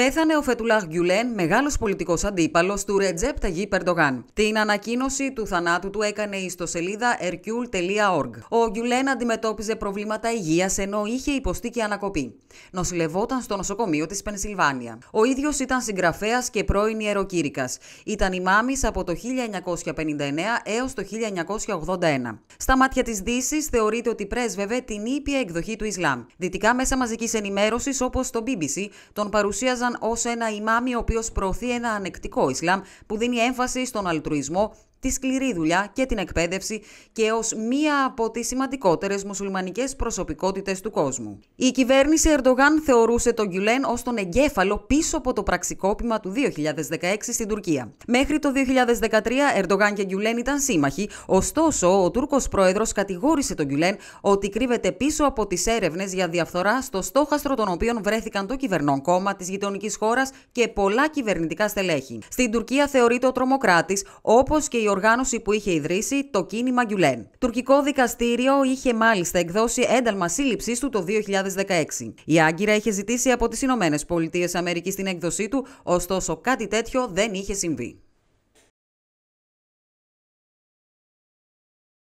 Πέθανε ο Φετουλάχ Γκιουλέν, μεγάλος πολιτικός αντίπαλος του Ρετζέπ Ταγί Περντογάν. Την ανακοίνωση του θανάτου του έκανε η ιστοσελίδα ercule.org. Ο Γκιουλέν αντιμετώπιζε προβλήματα υγείας ενώ είχε υποστεί και ανακοπή. Νοσηλευόταν στο νοσοκομείο της Πενσιλβάνια. Ο ίδιος ήταν συγγραφέας και πρώην ιεροκήρυκας. Ήταν ημάμης από το 1959 έως το 1981. Στα μάτια της Δύσης θεωρείται ότι πρέσβευε την ήπια εκδοχή του Ισλάμ. Δυτικά μέσα μαζικής ενημέρωσης όπως το BBC τον παρουσίαζαν ως ως ένα ημάμι ο οποίος προωθεί ένα ανεκτικό Ισλάμ που δίνει έμφαση στον αλτρουισμό τη σκληρή δουλειά και την εκπαίδευση και ως μία από τις σημαντικότερες μουσουλμανικές προσωπικότητες του κόσμου. Η κυβέρνηση Ερντογάν θεωρούσε τον Γκιουλέν ως τον εγκέφαλο πίσω από το πραξικόπημα του 2016 στην Τουρκία. Μέχρι το 2013 Ερντογάν και Γκιουλέν ήταν σύμμαχοι, ωστόσο ο Τούρκος πρόεδρος κατηγόρησε τον Γκιουλέν ότι κρύβεται πίσω από τις έρευνες για διαφθορά στο στόχαστρο των οποίων βρέθηκαν το κυβερνών κόμμα της γειτονικής χώρας και πολλά κυβερνητικά στελέχη. Στην Τουρκία θεωρείται ο τρομοκράτης, όπως και η οργάνωση που είχε ιδρύσει, το κίνημα Γκιουλέν. Τουρκικό δικαστήριο είχε μάλιστα εκδώσει ένταλμα σύλληψής του το 2016. Η Άγκυρα είχε ζητήσει από τις Ηνωμένες Πολιτείες Αμερικής την έκδοσή του, ωστόσο κάτι τέτοιο δεν είχε συμβεί.